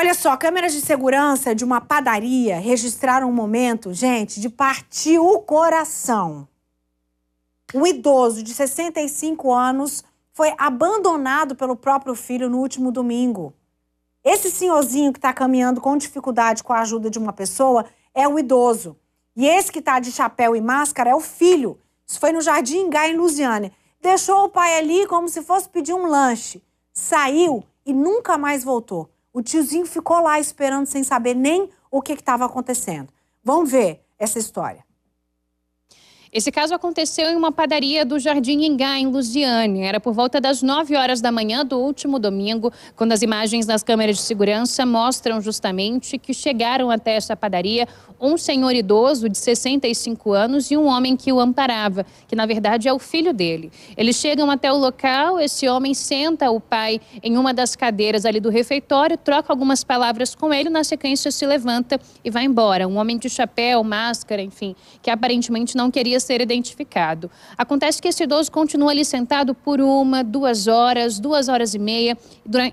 Olha só, câmeras de segurança de uma padaria registraram um momento, gente, de partir o coração. Um idoso de 65 anos foi abandonado pelo próprio filho no último domingo. Esse senhorzinho que está caminhando com dificuldade com a ajuda de uma pessoa é o idoso. E esse que está de chapéu e máscara é o filho. Isso foi no Jardim Gá, em Lusiânia. Deixou o pai ali como se fosse pedir um lanche. Saiu e nunca mais voltou. O tiozinho ficou lá esperando sem saber nem o que estava acontecendo. Vamos ver essa história. Esse caso aconteceu em uma padaria do Jardim Engá, em Lusiane. Era por volta das 9 horas da manhã do último domingo, quando as imagens das câmeras de segurança mostram justamente que chegaram até essa padaria um senhor idoso de 65 anos e um homem que o amparava, que na verdade é o filho dele. Eles chegam até o local, esse homem senta o pai em uma das cadeiras ali do refeitório, troca algumas palavras com ele, na sequência se levanta e vai embora. Um homem de chapéu, máscara, enfim, que aparentemente não queria poderia ser identificado. Acontece que esse idoso continua ali sentado por uma, duas horas, duas horas e meia,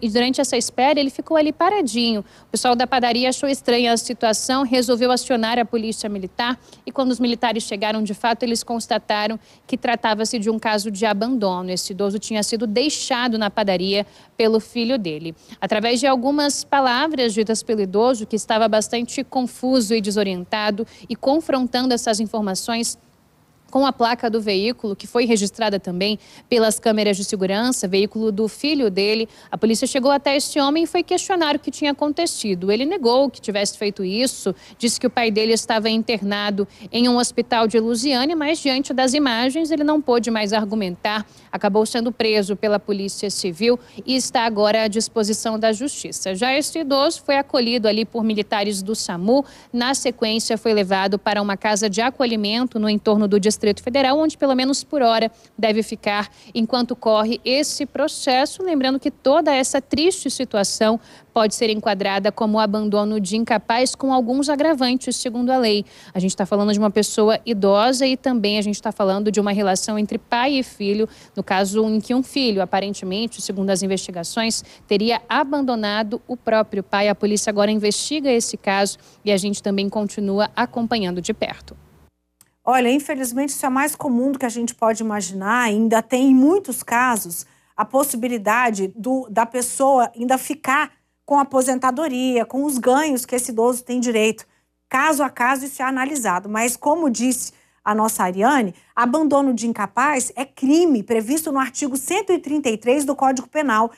e durante essa espera ele ficou ali paradinho. O pessoal da padaria achou estranha a situação, resolveu acionar a polícia militar, e quando os militares chegaram de fato, eles constataram que tratava-se de um caso de abandono. Esse idoso tinha sido deixado na padaria pelo filho dele. Através de algumas palavras ditas pelo idoso, que estava bastante confuso e desorientado, e confrontando essas informações, com a placa do veículo, que foi registrada também pelas câmeras de segurança, veículo do filho dele. A polícia chegou até este homem e foi questionar o que tinha acontecido. Ele negou que tivesse feito isso, disse que o pai dele estava internado em um hospital de Lusiane, mas diante das imagens ele não pôde mais argumentar, acabou sendo preso pela Polícia Civil e está agora à disposição da Justiça. Já este idoso foi acolhido ali por militares do SAMU, na sequência foi levado para uma casa de acolhimento no entorno do Distrito Federal, onde pelo menos por hora deve ficar enquanto corre esse processo. Lembrando que toda essa triste situação pode ser enquadrada como abandono de incapaz com alguns agravantes, segundo a lei. A gente está falando de uma pessoa idosa e também a gente está falando de uma relação entre pai e filho, no caso em que um filho, aparentemente, segundo as investigações, teria abandonado o próprio pai. A polícia agora investiga esse caso e a gente também continua acompanhando de perto. Olha, infelizmente isso é mais comum do que a gente pode imaginar. Ainda tem, em muitos casos, a possibilidade do, da pessoa ainda ficar com a aposentadoria, com os ganhos que esse idoso tem direito. Caso a caso, isso é analisado. Mas, como disse a nossa Ariane, abandono de incapaz é crime previsto no artigo 133 do Código Penal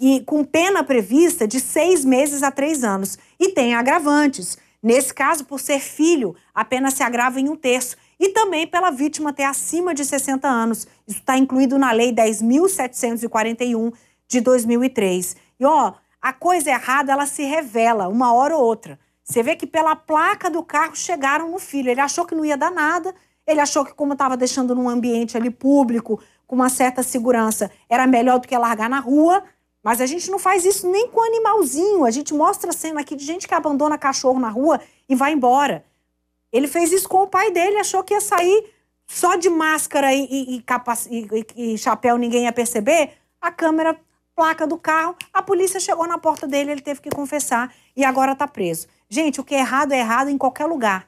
e com pena prevista de seis meses a três anos. E tem agravantes. Nesse caso, por ser filho, a pena se agrava em um terço e também pela vítima ter acima de 60 anos. Isso está incluído na Lei 10.741 de 2003. E ó, a coisa errada ela se revela uma hora ou outra. Você vê que pela placa do carro chegaram no filho. Ele achou que não ia dar nada, ele achou que, como estava deixando num ambiente ali público, com uma certa segurança, era melhor do que largar na rua. Mas a gente não faz isso nem com animalzinho. A gente mostra a cena aqui de gente que abandona cachorro na rua e vai embora. Ele fez isso com o pai dele, achou que ia sair só de máscara e, e, e, e chapéu, ninguém ia perceber. A câmera, placa do carro, a polícia chegou na porta dele, ele teve que confessar e agora está preso. Gente, o que é errado é errado em qualquer lugar.